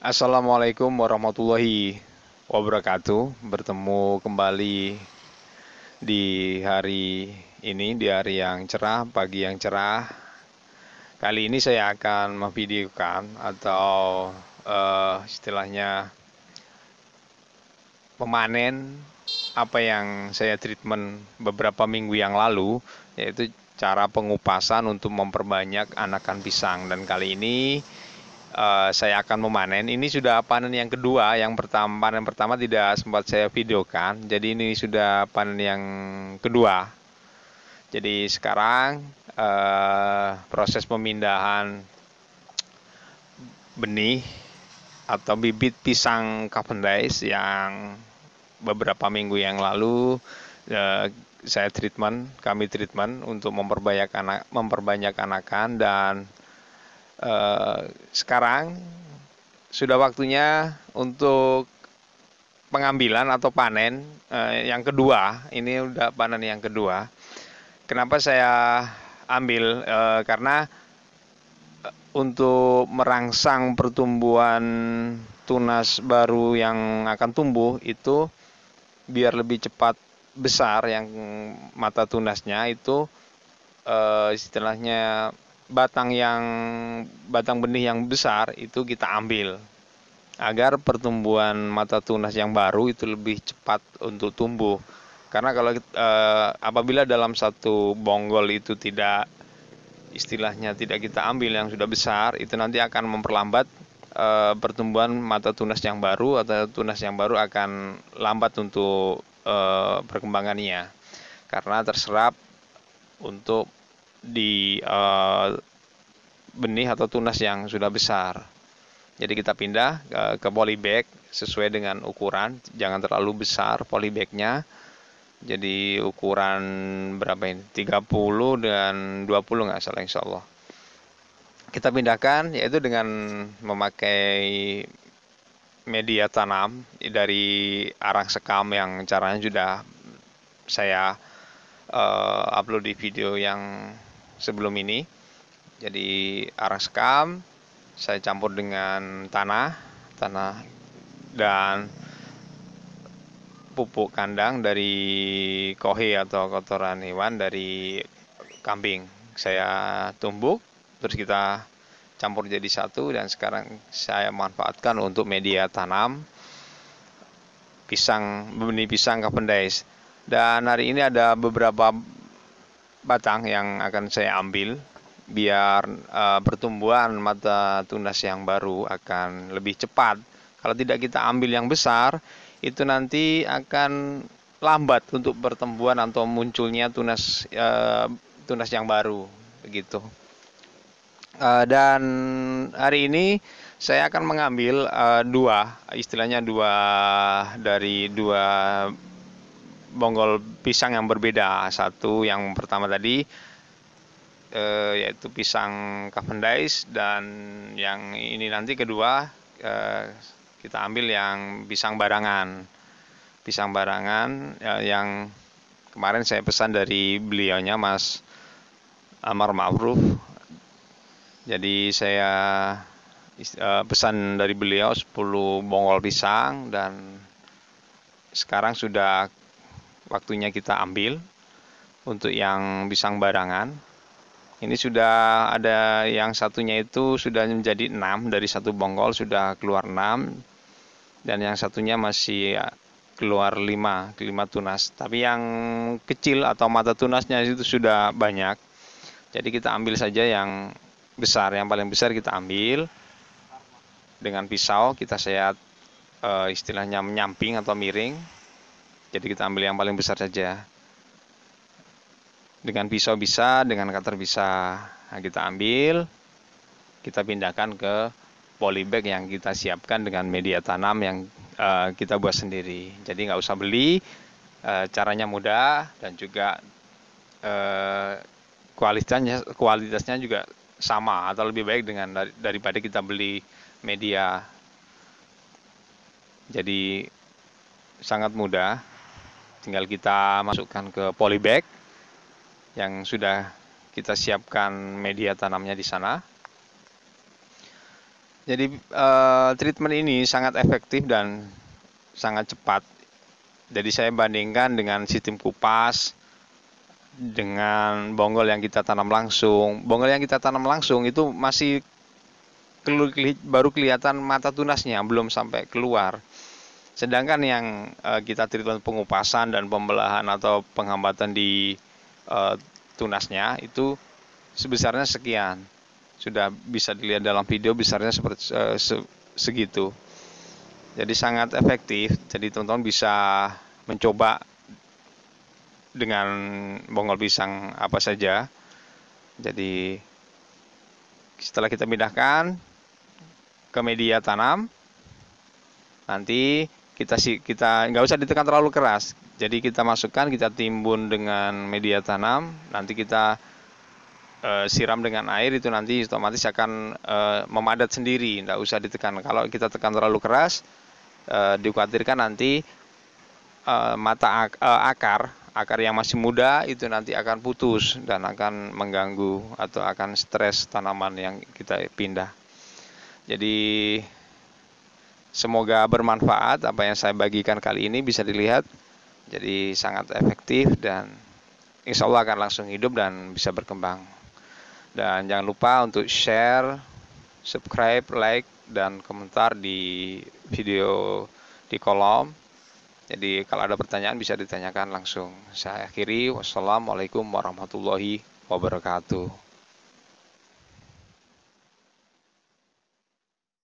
Assalamualaikum warahmatullahi wabarakatuh. Bertemu kembali di hari ini, di hari yang cerah, pagi yang cerah. Kali ini saya akan memvideokan atau uh, istilahnya memanen apa yang saya treatment beberapa minggu yang lalu, yaitu cara pengupasan untuk memperbanyak anakan pisang. Dan kali ini uh, saya akan memanen. Ini sudah panen yang kedua, yang pertama panen pertama tidak sempat saya videokan. Jadi ini sudah panen yang kedua. Jadi sekarang uh, proses pemindahan benih atau bibit pisang Cavendish yang beberapa minggu yang lalu uh, saya treatment, kami treatment untuk memperbanyak anak memperbanyak anakan dan Eh, sekarang sudah waktunya untuk pengambilan atau panen eh, yang kedua. Ini udah panen yang kedua. Kenapa saya ambil? Eh, karena eh, untuk merangsang pertumbuhan tunas baru yang akan tumbuh itu biar lebih cepat besar yang mata tunasnya itu eh, istilahnya batang yang batang benih yang besar itu kita ambil agar pertumbuhan mata tunas yang baru itu lebih cepat untuk tumbuh. Karena kalau eh, apabila dalam satu bonggol itu tidak istilahnya tidak kita ambil yang sudah besar, itu nanti akan memperlambat eh, pertumbuhan mata tunas yang baru atau tunas yang baru akan lambat untuk eh, perkembangannya. Karena terserap untuk di uh, benih atau tunas yang sudah besar. Jadi kita pindah eh, ke, ke polybag sesuai dengan ukuran, jangan terlalu besar polybagnya. Jadi ukuran berapa ini? 30 dan 20 nggak salah insya Allah. Kita pindahkan yaitu dengan memakai media tanam dari arang sekam yang caranya sudah saya uh, upload di video yang sebelum ini. Jadi arang sekam saya campur dengan tanah, tanah dan pupuk kandang dari kohi atau kotoran hewan dari kambing. Saya tumbuk terus kita campur jadi satu dan sekarang saya manfaatkan untuk media tanam pisang benih pisang kapendais. Dan hari ini ada beberapa batang yang akan saya ambil biar uh, pertumbuhan mata tunas yang baru akan lebih cepat. Kalau tidak kita ambil yang besar, itu nanti akan lambat untuk pertumbuhan atau munculnya tunas uh, eh, tunas yang baru begitu. Uh, dan hari ini saya akan mengambil uh, dua istilahnya dua dari dua bonggol pisang yang berbeda. Satu yang pertama tadi e, yaitu pisang Cavendish dan yang ini nanti kedua e, kita ambil yang pisang barangan. Pisang barangan e, yang kemarin saya pesan dari beliaunya Mas Amar Ma'ruf. Jadi saya pesan dari beliau 10 bonggol pisang dan sekarang sudah waktunya kita ambil untuk yang pisang barangan. Ini sudah ada yang satunya itu sudah menjadi enam dari satu bongkol sudah keluar enam dan yang satunya masih keluar lima, 5 tunas. Tapi yang kecil atau mata tunasnya itu sudah banyak. Jadi kita ambil saja yang besar, yang paling besar kita ambil dengan pisau kita sehat eh, istilahnya menyamping atau miring jadi kita ambil yang paling besar saja. Dengan pisau bisa, dengan cutter bisa. Nah, kita ambil, kita pindahkan ke polybag yang kita siapkan dengan media tanam yang uh, kita buat sendiri. Jadi nggak usah beli, uh, caranya mudah dan juga uh, kualitasnya kualitasnya juga sama atau lebih baik dengan daripada kita beli media jadi sangat mudah Tinggal kita masukkan ke polybag yang sudah kita siapkan media tanamnya di sana. Jadi uh, treatment ini sangat efektif dan sangat cepat. Jadi saya bandingkan dengan sistem kupas, dengan bonggol yang kita tanam langsung. Bonggol yang kita tanam langsung itu masih baru kelihatan mata tunasnya, belum sampai keluar. Sedangkan yang uh, kita treatment pengupasan dan pembelahan atau penghambatan di uh, tunasnya itu sebesarnya sekian. Sudah bisa dilihat dalam video besarnya seperti uh, se segitu. Jadi sangat efektif. Jadi teman-teman bisa mencoba dengan bonggol pisang apa saja. Jadi setelah kita pindahkan ke media tanam, nanti kita sih kita nggak usah ditekan terlalu keras jadi kita masukkan kita timbun dengan media tanam nanti kita e, siram dengan air itu nanti otomatis akan e, memadat sendiri nggak usah ditekan kalau kita tekan terlalu keras e, dikhawatirkan nanti e, mata ak, e, akar akar yang masih muda itu nanti akan putus dan akan mengganggu atau akan stres tanaman yang kita pindah jadi Semoga bermanfaat apa yang saya bagikan kali ini bisa dilihat jadi sangat efektif dan insya Allah akan langsung hidup dan bisa berkembang. Dan jangan lupa untuk share, subscribe, like, dan komentar di video di kolom. Jadi kalau ada pertanyaan bisa ditanyakan langsung. Saya akhiri. Wassalamualaikum warahmatullahi wabarakatuh.